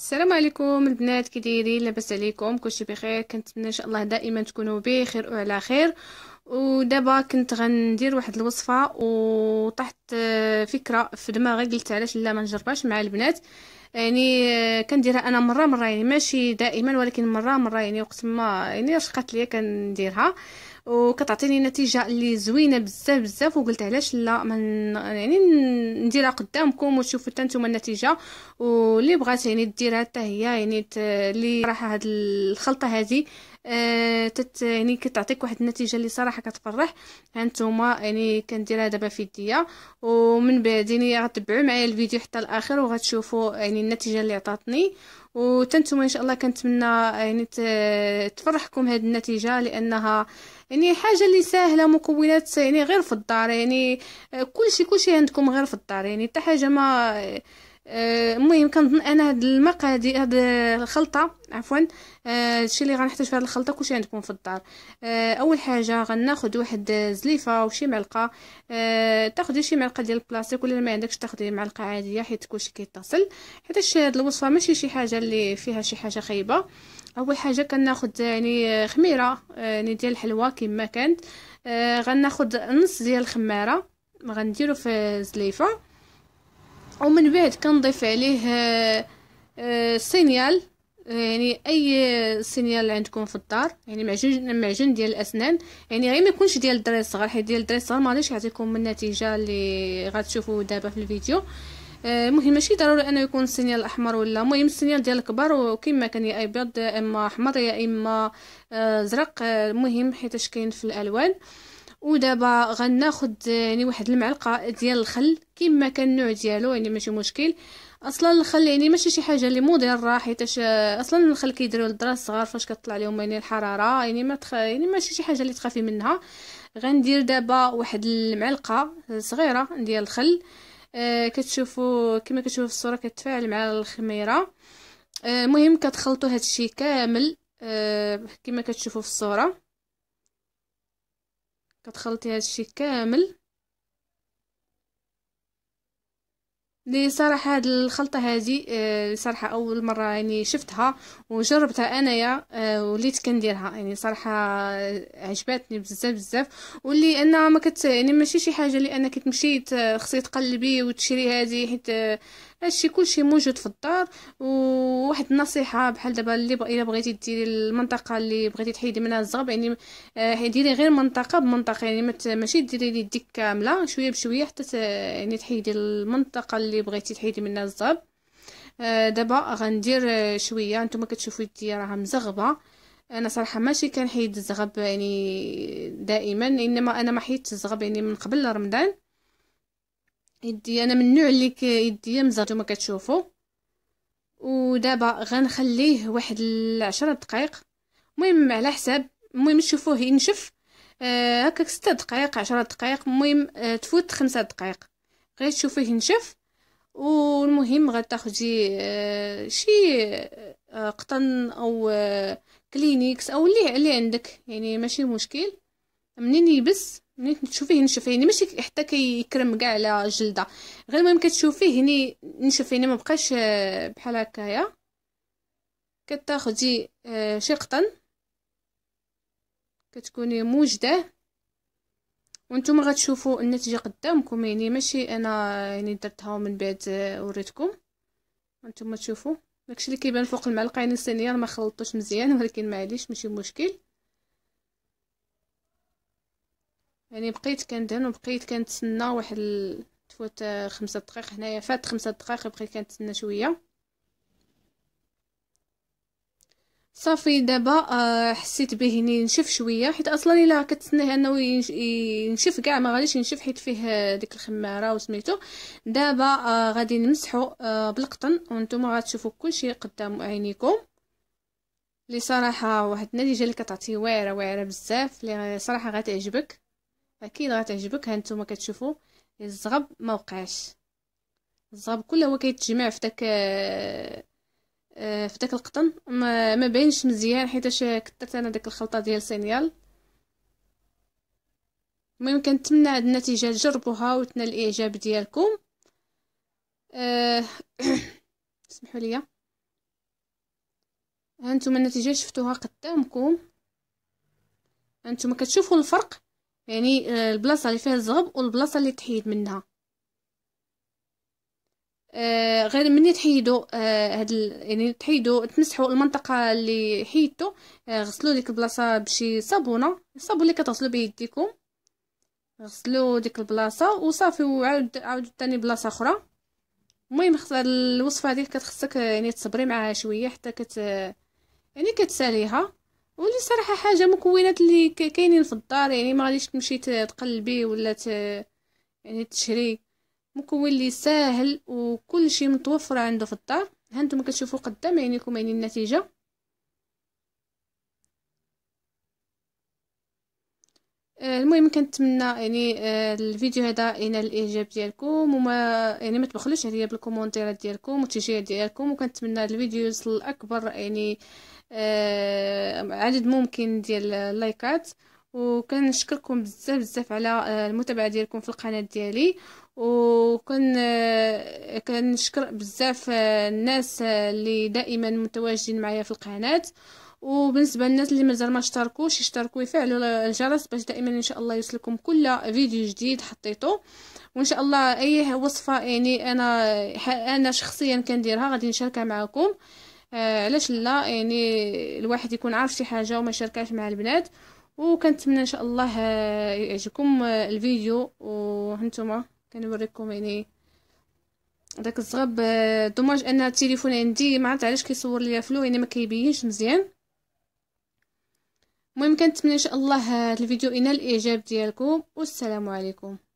السلام عليكم البنات كي دايرين لاباس عليكم كلشي بخير كنتمنى ان شاء الله دائما تكونوا بخير وعلى خير ودابا كنت غندير واحد الوصفه وطحت آه، فكره في دماغي قلت علاش لا ما نجربهاش مع البنات يعني آه، كنديرها انا مره مره يعني ماشي دائما ولكن مره مره يعني وقت ما يعني رشقات ليا كنديرها وكتعطيني نتيجه اللي زوينه بزاف بزاف وقلت علاش لا من يعني نديرها قدامكم وتشوفوا حتى نتوما النتيجه واللي بغات يعني ديرها حتى هي يعني اللي صراحه هاد الخلطه هذه آه تت يعني كتعطيك واحد النتيجه اللي صراحه كتفرح هانتوما يعني كنديرها دابا في يديا ومن بعد يعني غتبعوا معايا الفيديو حتى الاخر وغتشوفوا يعني النتيجه اللي عطاتني وتنتم ان شاء الله كنتمنى يعني تفرحكم هذه النتيجه لانها يعني حاجه اللي سهله مكونات يعني غير في الدار يعني كلشي كلشي عندكم غير في الدار يعني حتى حاجه ما آه، المهم كنظن انا هاد المقادير هاد الخلطه عفوا الشيء آه، اللي غنحتاج في هاد الخلطه كلشي عندكم في الدار آه، اول حاجه غناخذ واحد زليفه وشي معلقه تاخدي شي معلقه ديال البلاستيك ولا ما عندكش تاخدي معلقه عاديه حيت كلشي كيتصل حيت هاد الوصفه ماشي شي حاجه اللي فيها شي حاجه خايبه اول حاجه كناخذ يعني خميره يعني ديال الحلوى كما كانت غناخذ نص ديال الخماره غنديرو في زليفه ومن بعد كنضيف عليه سينيال آه، آه، آه، يعني اي سينيال عندكم في الدار يعني معجون معجن ديال الاسنان يعني غير ما يكونش ديال الدراري الصغار حيت ديال الدراري الصغار ما غاديش يعطيكم النتيجه اللي غتشوفوا دابا في الفيديو المهم ماشي ضروري انه يكون السينيال احمر ولا المهم السينيال ديال الكبار وكما كان يا ابيض يا اما احمر يا اما زرق المهم حيتاش كاين في الالوان ودابا غناخد آه، يعني واحد المعلقه ديال الخل كما كان النوع ديالو يعني ماشي مشكل اصلا الخل يعني ماشي شي حاجه اللي مضره حيت آه، اصلا الخل كيديروا للدراري الصغار فاش كطلع لهم يعني الحراره يعني ما تخ... يعني ماشي شي حاجه اللي تخافي منها غندير دابا واحد المعلقه صغيره ديال الخل آه كتشوفوا كما كتشوفوا في الصوره كتفاعل مع الخميره آه، المهم آه كتخلطوا الشيء كامل آه كما كتشوفوا في الصوره كتخلطي هادشي كامل لي صراحة هاد الخلطة هادي آه صراحة أول مرة يعني شفتها وجربتها أنايا آه وليت كنديرها يعني صراحة آه، عجباتني بزاف بزاف واللي أنها ما كت يعني ماشي شي حاجة اللي أنك تمشي آه، خصي تقلبي وتشري هادي حيت آه، هادشي كلشي موجود في الدار وواحد النصيحة بحال دابا اللي بغ... إلا بغيتي ديري المنطقة اللي بغيتي تحيدي منها الزغب يعني آه ديري غير منطقة بمنطقة يعني ماشي ديري يديك كاملة شوية بشوية حتى يعني تحيدي المنطقة اللي بغيتي تحيدي منها الزهر آه، دابا غندير آه، شويه نتوما كتشوفوا يدي راها مزغبه انا صراحه ماشي كنحيد الزغب يعني دائما انما انا ما حيدت الزغب يعني من قبل رمضان يدي انا من النوع اللي يدي مزغبه نتوما كتشوفوا ودابا غنخليه واحد العشرة دقائق المهم على حساب المهم تشوفوه ينشف يعني آه، هكاك آه ستة دقائق عشرة دقائق المهم آه تفوت خمسة دقائق غير تشوفوه ينشف يعني والمهم غتاخدي آه، شي آه، قطن او آه، كلينيكس او اللي اللي عندك يعني ماشي مشكل منين يبس منين تشوفيه نشف يعني ماشي حتى كيكرم كاع على الجلده غير المهم كتشوفيه هني نشف يعني ما بقاش بحال هكايا كتاخدي شي قطن كتكوني موجده وانتم غتشوفوا النتيجه قدامكم يعني ماشي انا يعني درتها ومن بعد آه، وريتكم انتم تشوفوا داكشي اللي كيبان فوق المعلقه يعني الصينيه ما خلطتوش مزيان ولكن معليش ماشي مشكل يعني بقيت كندهن وبقيت كنتسنى واحد تفوت آه، خمسة دقائق هنايا فات خمسة دقائق بقيت كنتسنى شويه صافي دابا آه، حسيت به هني نشف شويه حيت اصلا الا كتسناه انه ينشف كاع ما غاديش ينشف حيت فيه آه، ديك الخماره وسميتو دابا آه، غادي نمسحو بالقطن وانتم غتشوفوا كلشي قدام عينيكم اللي صراحه واحد النتيجه اللي كتعطي واعره واعره بزاف اللي صراحه غتعجبك اكيد غتعجبك ها نتوما كتشوفوا الزغب ما وقعش الزغب كله هو كيتجمع في داك آه، في داك القطن ما, ما باينش مزيان حيتاش كثرت انا داك الخلطه ديال سينيال المهم كنتمنى هاد النتيجه تجربوها وتنال الاعجاب ديالكم أه سمحوا لي هانتوما النتيجه شفتوها قدامكم هانتوما كتشوفوا الفرق يعني آه، البلاصه اللي فيها الزغب والبلاصه اللي تحيد منها آه غير مني تحيدو آه هاد يعني تحيدو تمسحوا المنطقه اللي حيدتو آه غسلوا ديك البلاصه بشي صابونه الصابون اللي كتغسلوا بيه يديكم غسلوا ديك البلاصه وصافي وعاود عاودوا ثاني بلاصه اخرى المهم خص الوصفه هذه كتخصك آه، يعني تصبري معها شويه حتى كت يعني كتساليها ولي صراحه حاجه مكونات اللي كاينين في الدار يعني ما غاديش تمشي تقلبي ولا ت... يعني تشري مكون لي ساهل وكل شيء متوفر عنده في الدار هانتم كتشوفوا قدام عينيكم يعني النتيجه آه، المهم كنتمنى يعني آه، الفيديو هذا ينال الاعجاب ديالكم وما يعني ما تبخلوش عليا بالكومونتيرات ديالكم والتشجيع ديالكم وكنتمنى الفيديو يوصل لاكبر يعني آه، عدد ممكن ديال اللايكات وكنشكركم بزاف بزاف على آه، المتابعه ديالكم في القناه ديالي وكن آه، كنشكر بزاف آه، الناس اللي دائما متواجدين معايا في القناه وبالنسبه للناس اللي مازال ما اشتركوش يشتركوا ويفعلوا الجرس باش دائما ان شاء الله يوصلكم كل فيديو جديد حطيته وان شاء الله اي وصفه يعني انا انا شخصيا كنديرها غادي نشاركها معكم علاش لا يعني الواحد يكون عارف شي حاجه وما شاركاش مع البنات وكنتمنى ان شاء الله آه، يعجبكم آه، الفيديو وهنتوما كنوريكم يعني داك الزغب آه، دوماج ان التليفون عندي ما عرفت علاش كيصور ليا فلو يعني ما كيبينش مزيان المهم كنتمنى ان شاء الله هذا الفيديو ينال الاعجاب ديالكم والسلام عليكم